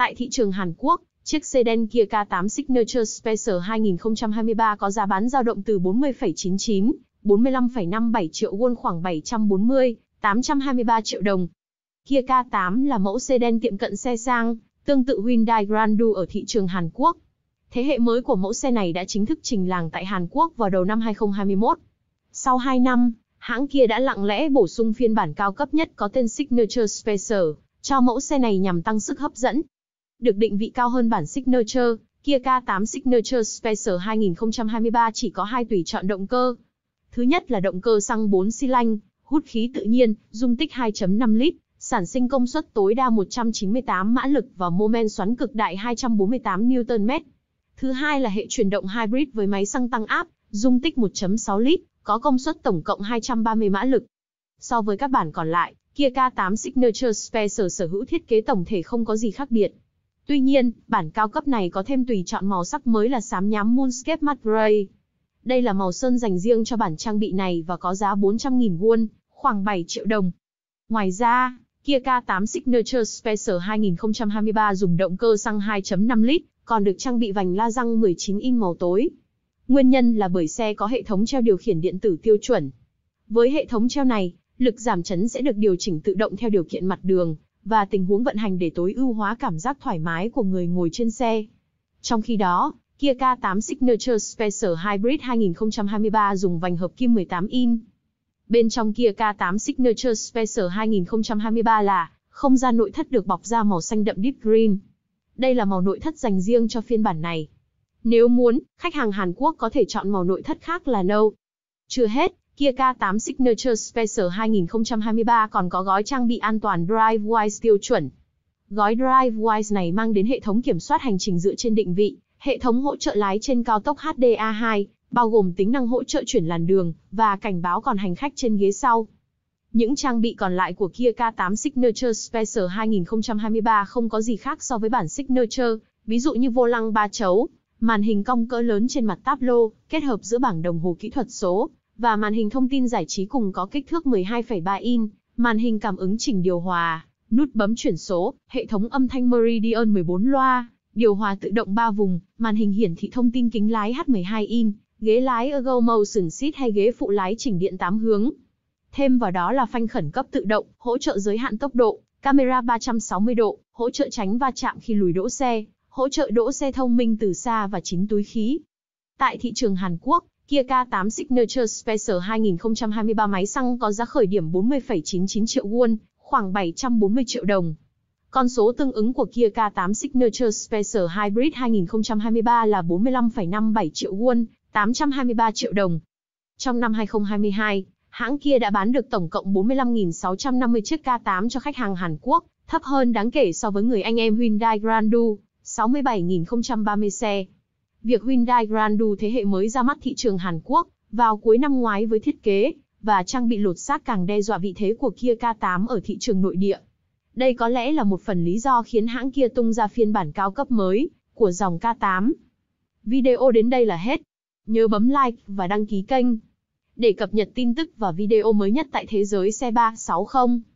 Tại thị trường Hàn Quốc, chiếc sedan Kia K8 Signature Spacer 2023 có giá bán dao động từ 40,99, 45,57 triệu won khoảng 740, 823 triệu đồng. Kia K8 là mẫu sedan tiệm cận xe sang, tương tự Hyundai Grandu ở thị trường Hàn Quốc. Thế hệ mới của mẫu xe này đã chính thức trình làng tại Hàn Quốc vào đầu năm 2021. Sau 2 năm, hãng kia đã lặng lẽ bổ sung phiên bản cao cấp nhất có tên Signature Spacer cho mẫu xe này nhằm tăng sức hấp dẫn được định vị cao hơn bản Signature, Kia K8 Signature Special 2023 chỉ có hai tùy chọn động cơ. Thứ nhất là động cơ xăng 4 xi lanh, hút khí tự nhiên, dung tích 2.5 lít, sản sinh công suất tối đa 198 mã lực và mô men xoắn cực đại 248 Nm. Thứ hai là hệ chuyển động hybrid với máy xăng tăng áp, dung tích 1.6 lít, có công suất tổng cộng 230 mã lực. So với các bản còn lại, Kia K8 Signature Special sở hữu thiết kế tổng thể không có gì khác biệt. Tuy nhiên, bản cao cấp này có thêm tùy chọn màu sắc mới là xám nhám Moonscape Matte Gray. Đây là màu sơn dành riêng cho bản trang bị này và có giá 400.000 won, khoảng 7 triệu đồng. Ngoài ra, Kia K8 Signature Spacer 2023 dùng động cơ xăng 2.5 lít, còn được trang bị vành la răng 19 in màu tối. Nguyên nhân là bởi xe có hệ thống treo điều khiển điện tử tiêu chuẩn. Với hệ thống treo này, lực giảm chấn sẽ được điều chỉnh tự động theo điều kiện mặt đường, và tình huống vận hành để tối ưu hóa cảm giác thoải mái của người ngồi trên xe. Trong khi đó, Kia K8 Signature Special Hybrid 2023 dùng vành hợp kim 18 in. Bên trong Kia K8 Signature Special 2023 là không gian nội thất được bọc da màu xanh đậm deep green. Đây là màu nội thất dành riêng cho phiên bản này. Nếu muốn, khách hàng Hàn Quốc có thể chọn màu nội thất khác là nâu. Chưa hết, Kia K8 Signature Special 2023 còn có gói trang bị an toàn DriveWise tiêu chuẩn. Gói DriveWise này mang đến hệ thống kiểm soát hành trình dựa trên định vị, hệ thống hỗ trợ lái trên cao tốc HDA2, bao gồm tính năng hỗ trợ chuyển làn đường và cảnh báo còn hành khách trên ghế sau. Những trang bị còn lại của Kia K8 Signature Special 2023 không có gì khác so với bản Signature, ví dụ như vô lăng ba chấu, màn hình cong cỡ lớn trên mặt táp lô, kết hợp giữa bảng đồng hồ kỹ thuật số và màn hình thông tin giải trí cùng có kích thước 12,3 in, màn hình cảm ứng chỉnh điều hòa, nút bấm chuyển số, hệ thống âm thanh Meridian 14 loa, điều hòa tự động 3 vùng, màn hình hiển thị thông tin kính lái H12 in, ghế lái Ergo Motion Seat hay ghế phụ lái chỉnh điện 8 hướng. Thêm vào đó là phanh khẩn cấp tự động, hỗ trợ giới hạn tốc độ, camera 360 độ, hỗ trợ tránh va chạm khi lùi đỗ xe, hỗ trợ đỗ xe thông minh từ xa và chín túi khí. Tại thị trường Hàn Quốc, Kia K8 Signature Special 2023 máy xăng có giá khởi điểm 40,99 triệu won, khoảng 740 triệu đồng. Con số tương ứng của Kia K8 Signature Special Hybrid 2023 là 45,57 triệu won, 823 triệu đồng. Trong năm 2022, hãng Kia đã bán được tổng cộng 45.650 chiếc K8 cho khách hàng Hàn Quốc, thấp hơn đáng kể so với người anh em Hyundai Grandu, 67.030 xe. Việc Hyundai Grandu thế hệ mới ra mắt thị trường Hàn Quốc vào cuối năm ngoái với thiết kế và trang bị lột xác càng đe dọa vị thế của Kia K8 ở thị trường nội địa. Đây có lẽ là một phần lý do khiến hãng Kia tung ra phiên bản cao cấp mới của dòng K8. Video đến đây là hết. Nhớ bấm like và đăng ký kênh để cập nhật tin tức và video mới nhất tại thế giới xe 360.